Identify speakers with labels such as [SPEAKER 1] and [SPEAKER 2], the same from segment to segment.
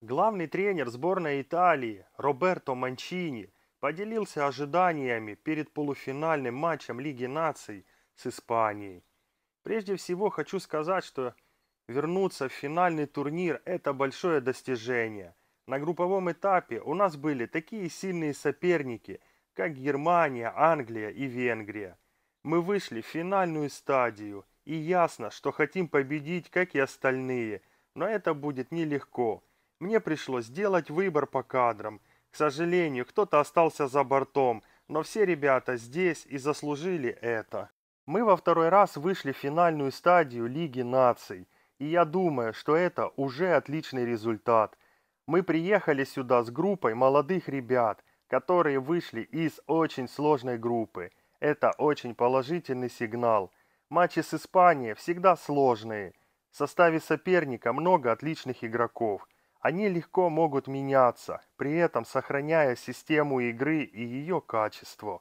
[SPEAKER 1] Главный тренер сборной Италии Роберто Манчини поделился ожиданиями перед полуфинальным матчем Лиги наций с Испанией. Прежде всего хочу сказать, что вернуться в финальный турнир – это большое достижение. На групповом этапе у нас были такие сильные соперники, как Германия, Англия и Венгрия. Мы вышли в финальную стадию, и ясно, что хотим победить, как и остальные, но это будет нелегко – мне пришлось делать выбор по кадрам. К сожалению, кто-то остался за бортом, но все ребята здесь и заслужили это. Мы во второй раз вышли в финальную стадию Лиги наций, и я думаю, что это уже отличный результат. Мы приехали сюда с группой молодых ребят, которые вышли из очень сложной группы. Это очень положительный сигнал. Матчи с Испанией всегда сложные. В составе соперника много отличных игроков – они легко могут меняться, при этом сохраняя систему игры и ее качество.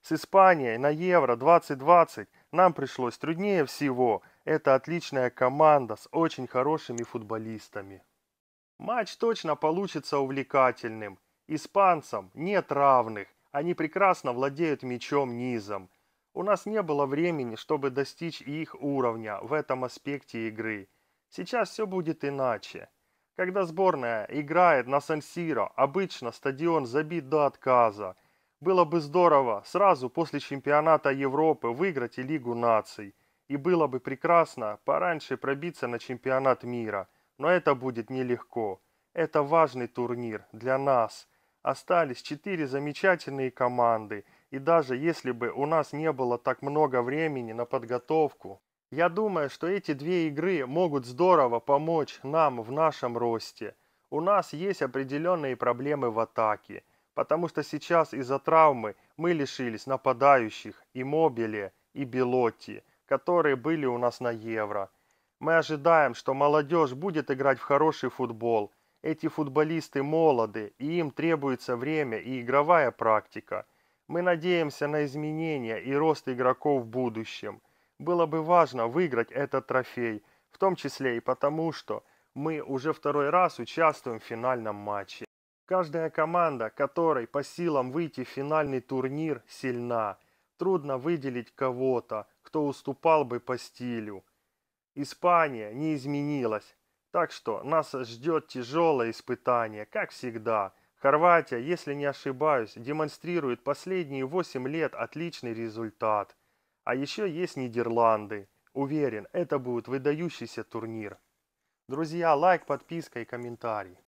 [SPEAKER 1] С Испанией на Евро 2020 нам пришлось труднее всего. Это отличная команда с очень хорошими футболистами. Матч точно получится увлекательным. Испанцам нет равных. Они прекрасно владеют мячом низом. У нас не было времени, чтобы достичь их уровня в этом аспекте игры. Сейчас все будет иначе. Когда сборная играет на Сан-Сиро, обычно стадион забит до отказа. Было бы здорово сразу после чемпионата Европы выиграть и Лигу наций. И было бы прекрасно пораньше пробиться на чемпионат мира. Но это будет нелегко. Это важный турнир для нас. Остались четыре замечательные команды. И даже если бы у нас не было так много времени на подготовку, я думаю, что эти две игры могут здорово помочь нам в нашем росте. У нас есть определенные проблемы в атаке, потому что сейчас из-за травмы мы лишились нападающих и Мобили, и Белотти, которые были у нас на Евро. Мы ожидаем, что молодежь будет играть в хороший футбол. Эти футболисты молоды, и им требуется время и игровая практика. Мы надеемся на изменения и рост игроков в будущем – было бы важно выиграть этот трофей, в том числе и потому, что мы уже второй раз участвуем в финальном матче. Каждая команда, которой по силам выйти в финальный турнир, сильна. Трудно выделить кого-то, кто уступал бы по стилю. Испания не изменилась, так что нас ждет тяжелое испытание, как всегда. Хорватия, если не ошибаюсь, демонстрирует последние 8 лет отличный результат. А еще есть Нидерланды. Уверен, это будет выдающийся турнир. Друзья, лайк, подписка и комментарий.